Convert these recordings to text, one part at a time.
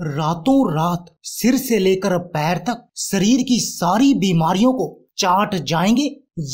रातों रात सिर से लेकर पैर तक शरीर की सारी बीमारियों को चाट जाएंगे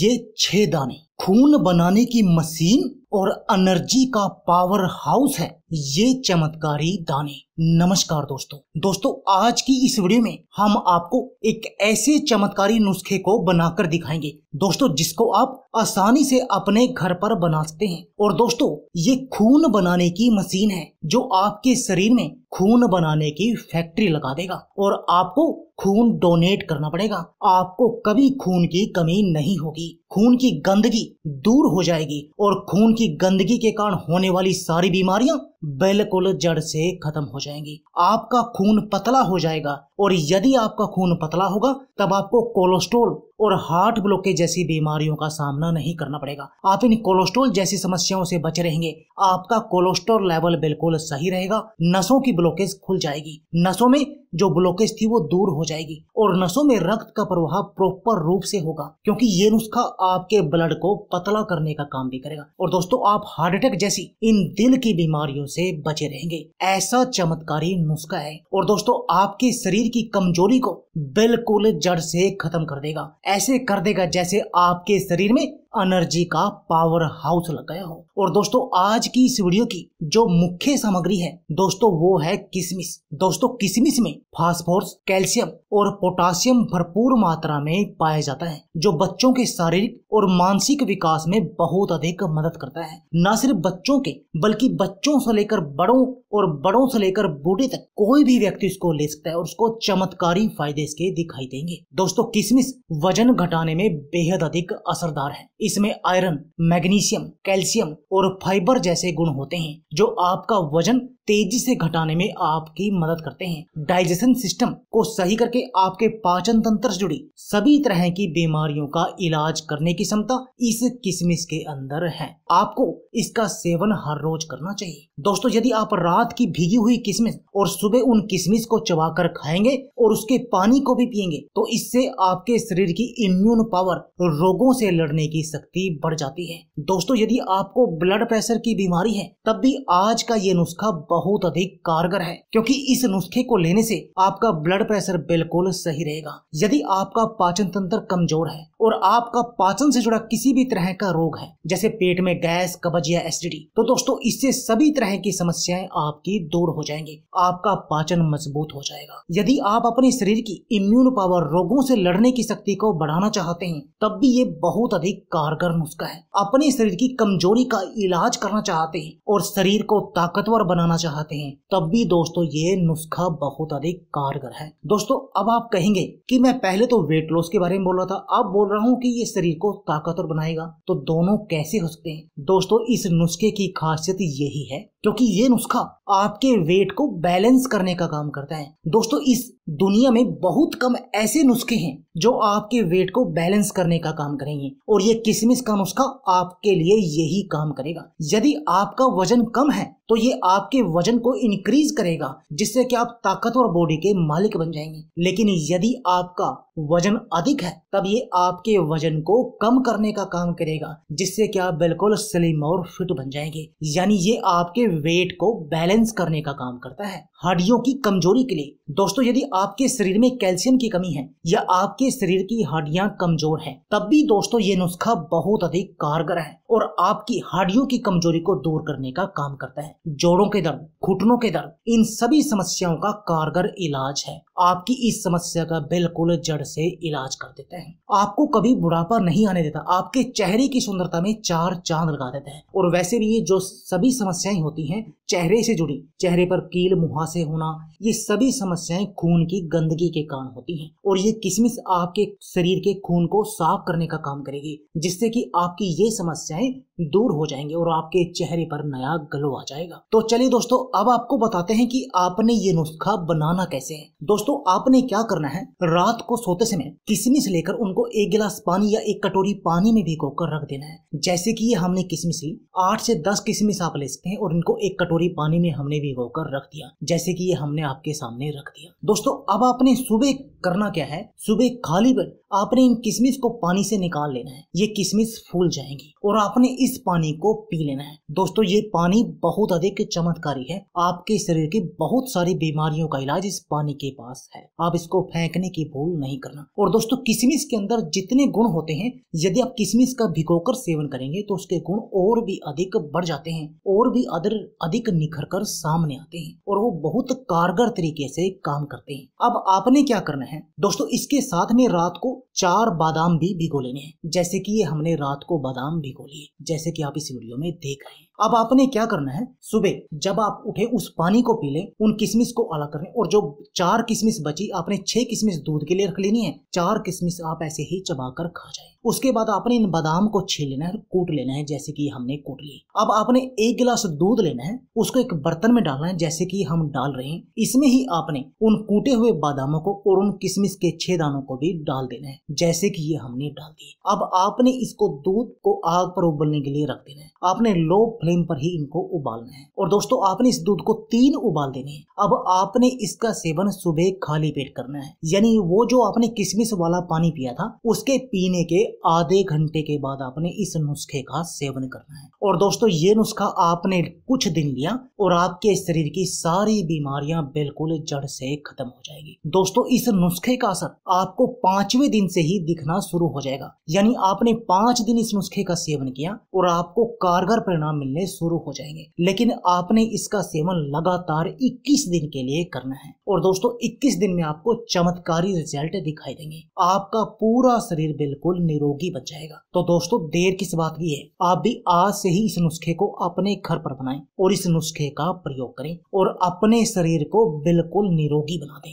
ये छह दाने खून बनाने की मशीन और एनर्जी का पावर हाउस है ये चमत्कारी दाने नमस्कार दोस्तों दोस्तों आज की इस वीडियो में हम आपको एक ऐसे चमत्कारी नुस्खे को बनाकर दिखाएंगे दोस्तों जिसको आप आसानी से अपने घर पर बना सकते हैं और दोस्तों ये खून बनाने की मशीन है जो आपके शरीर में खून बनाने की फैक्ट्री लगा देगा और आपको खून डोनेट करना पड़ेगा आपको कभी खून की कमी नहीं होगी खून की गंदगी दूर हो जाएगी और खून की गंदगी के कारण होने वाली सारी बीमारियां बिल्कुल जड़ से खत्म हो जाएंगी आपका खून पतला हो जाएगा और यदि आपका खून पतला होगा तब आपको कोलेस्ट्रोल और हार्ट ब्लॉकेज जैसी बीमारियों का सामना नहीं करना पड़ेगा आप इन कोलेस्ट्रोल जैसी समस्याओं से बच रहेंगे आपका कोलेस्ट्रोल लेवल बिल्कुल सही रहेगा नसों की ब्लॉकेज खुल जाएगी नसों में जो ब्लॉकेज थी वो दूर हो जाएगी और नसों में रक्त का प्रवाह प्रॉपर रूप से होगा क्योंकि ये नुस्खा आपके ब्लड को पतला करने का काम भी करेगा और दोस्तों आप हार्ट अटैक जैसी इन दिल की बीमारियों से बचे रहेंगे ऐसा चमत्कारी नुस्खा है और दोस्तों आपके शरीर की कमजोरी को बिल्कुल जड़ से खत्म कर देगा ऐसे कर देगा जैसे आपके शरीर में एनर्जी का पावर हाउस लग गया हो और दोस्तों आज की इस वीडियो की जो मुख्य सामग्री है दोस्तों वो है किसमिस दोस्तों किसमिस में फास्फोरस कैल्शियम और पोटासियम भरपूर मात्रा में पाया जाता है जो बच्चों के शारीरिक और मानसिक विकास में बहुत अधिक मदद करता है न सिर्फ बच्चों के बल्कि बच्चों से लेकर बड़ों और बड़ों से लेकर बूढ़े तक कोई भी व्यक्ति इसको ले सकता है और उसको चमत्कारी फायदे इसके दिखाई देंगे दोस्तों किसमिस वजन घटाने में बेहद अधिक असरदार है इसमें आयरन मैग्नीशियम कैल्शियम और फाइबर जैसे गुण होते हैं जो आपका वजन तेजी से घटाने में आपकी मदद करते हैं डाइजेशन सिस्टम को सही करके आपके पाचन तंत्र से जुड़ी सभी तरह की बीमारियों का इलाज करने की क्षमता इस किशमिश के अंदर है आपको इसका सेवन हर रोज करना चाहिए दोस्तों यदि आप रात की भीगी हुई किशमिश और सुबह उन किशमिश को चबा कर खाएंगे और उसके पानी को भी पियेंगे तो इससे आपके शरीर की इम्यून पावर रोगों से लड़ने की शक्ति बढ़ जाती है दोस्तों यदि आपको ब्लड प्रेशर की बीमारी है तब भी आज का ये नुस्खा बहुत अधिक कारगर है क्योंकि इस नुस्खे को लेने से आपका ब्लड प्रेशर बिल्कुल सही रहेगा यदि आपका पाचन तंत्र कमजोर है और आपका पाचन से जुड़ा किसी भी तरह का रोग है जैसे पेट में गैस कब्ज या एसिडिटी तो दोस्तों इससे सभी तरह की समस्याएं आपकी दूर हो जाएंगी आपका पाचन मजबूत हो जाएगा यदि आप अपने शरीर की इम्यून पावर रोगों से लड़ने की शक्ति को बढ़ाना चाहते हैं तब भी ये बहुत अधिक कारगर नुस्खा है अपने शरीर की कमजोरी का इलाज करना चाहते हैं और शरीर को ताकतवर बनाना चाहते हैं तब भी दोस्तों ये नुस्खा बहुत अधिक कारगर है दोस्तों अब आप कहेंगे कि मैं पहले तो वेट लॉस के बारे में बोल रहा था अब बोल रहा हूँ कि ये शरीर को ताकतवर बनाएगा तो दोनों कैसे हो सकते हैं दोस्तों इस नुस्खे की खासियत यही है क्योंकि ये नुस्खा आपके वेट को बैलेंस करने का काम करता है दोस्तों इस दुनिया में बहुत कम ऐसे नुस्खे हैं जो आपके वेट को बैलेंस करने का काम करेंगे और ये किसमिस का नुस्खा आपके लिए यही काम करेगा यदि आपका वजन कम है तो ये आपके वजन को इंक्रीज करेगा जिससे कि आप ताकतवर बॉडी के मालिक बन जाएंगे लेकिन यदि आपका वजन अधिक है तब ये आपके वजन को कम करने का काम करेगा जिससे कि आप बिल्कुल स्लिम और फिट बन जाएंगे यानी ये आपके वेट को बैलेंस करने का काम करता है हड्डियों की कमजोरी के लिए दोस्तों यदि आपके शरीर में कैल्शियम की कमी है या आपके शरीर की हड्डियां कमजोर हैं, तब भी दोस्तों ये नुस्खा बहुत अधिक कारगर है और आपकी हड्डियों की कमजोरी को दूर करने का काम करता है जोड़ों के दर्द घुटनों के दर्द इन सभी समस्याओं का कारगर इलाज है आपकी इस समस्या का बिल्कुल जड़ से इलाज कर देते हैं आपको कभी बुढ़ापा नहीं आने देता आपके चेहरे की सुंदरता में चार चांद लगा देता है और वैसे भी ये जो सभी समस्याएं होती हैं चेहरे से जुड़ी चेहरे पर कील मुहासे होना ये सभी समस्याएं खून की गंदगी के कारण होती हैं और ये किसमिस आपके शरीर के खून को साफ करने का काम करेगी जिससे कि आपकी ये समस्याएं दूर हो जाएंगे और आपके चेहरे पर नया ग्लो आ जाएगा तो चलिए दोस्तों अब आपको बताते हैं कि आपने ये नुस्खा बनाना कैसे है दोस्तों दोस्तों आपने क्या करना है रात को सोते समय किशमिश लेकर उनको एक गिलास पानी या एक कटोरी पानी में भिगो कर रख देना है जैसे कि ये हमने किशमिश ली आठ से दस किशमिश आप ले सकते हैं और इनको एक कटोरी पानी में हमने भिगो कर रख दिया जैसे की ये हमने आपके सामने रख दिया दोस्तों अब आपने सुबह करना क्या है सुबह खाली पर आपने इन किशमिश को पानी से निकाल लेना है ये किशमिश फूल जाएंगी और आपने इस पानी को पी लेना है दोस्तों ये पानी बहुत अधिक चमत्कारी है आपके शरीर की बहुत सारी बीमारियों का इलाज इस पानी के पास रस है आप इसको फेंकने की भूल नहीं करना और दोस्तों किशमिश के अंदर जितने गुण होते हैं यदि आप किशमिश का भिगो सेवन करेंगे तो उसके गुण और भी अधिक बढ़ जाते हैं और भी अदर अधिक निखर कर सामने आते हैं और वो बहुत कारगर तरीके से काम करते हैं अब आपने क्या करना है दोस्तों इसके साथ में रात को चार बादाम भी भिगो लेने हैं जैसे कि ये हमने रात को बादाम भिगो लिए जैसे कि आप इस वीडियो में देख रहे हैं अब आपने क्या करना है सुबह जब आप उठे उस पानी को पी लें उन किशमिश को अलग कर लें और जो चार किशमिश बची आपने छह किशमिश दूध के लिए रख लेनी है चार किशमिश आप ऐसे ही चबा कर खा जाए उसके बाद आपने इन बादाम को छील लेना है कूट लेना है जैसे कि हमने कूट लिए अब आपने एक गिलास दूध लेना है उसको एक बर्तन में डालना है जैसे कि हम डाल रहे हैं इसमें ही आपने उन कूटे हुए बादामों को और उन किशमिश के छह दानों को भी डाल देना है जैसे कि ये हमने डाल दी अब आपने इसको दूध को आग पर उबलने के लिए रख देना है आपने लो फ्लेम पर ही इनको उबालना है और दोस्तों आपने इस दूध को तीन उबाल देने हैं अब आपने इसका सेवन सुबह खाली पेट करना है यानी वो जो आपने किशमिश वाला पानी पिया था उसके पीने के आधे घंटे के बाद आपने इस नुस्खे का सेवन करना है और दोस्तों ये नुस्खा आपने कुछ दिन लिया और आपके शरीर की सारी बीमारियां बिल्कुल जड़ से खत्म हो जाएगी दोस्तों इस नुस्खे का असर आपको पांचवे दिन से ही दिखना शुरू हो जाएगा यानी आपने पांच दिन इस नुस्खे का सेवन किया और आपको कारगर परिणाम मिलने शुरू हो जाएंगे लेकिन आपने इसका सेवन लगातार 21 दिन के लिए करना है और दोस्तों 21 दिन में आपको चमत्कारी रिजल्ट दिखाई देंगे आपका पूरा शरीर बिल्कुल निरोगी बन जाएगा तो दोस्तों देर किस बात की है आप भी आज से ही इस नुस्खे को अपने घर पर बनाएं और इस नुस्खे का प्रयोग करें और अपने शरीर को बिल्कुल निरोगी बना दें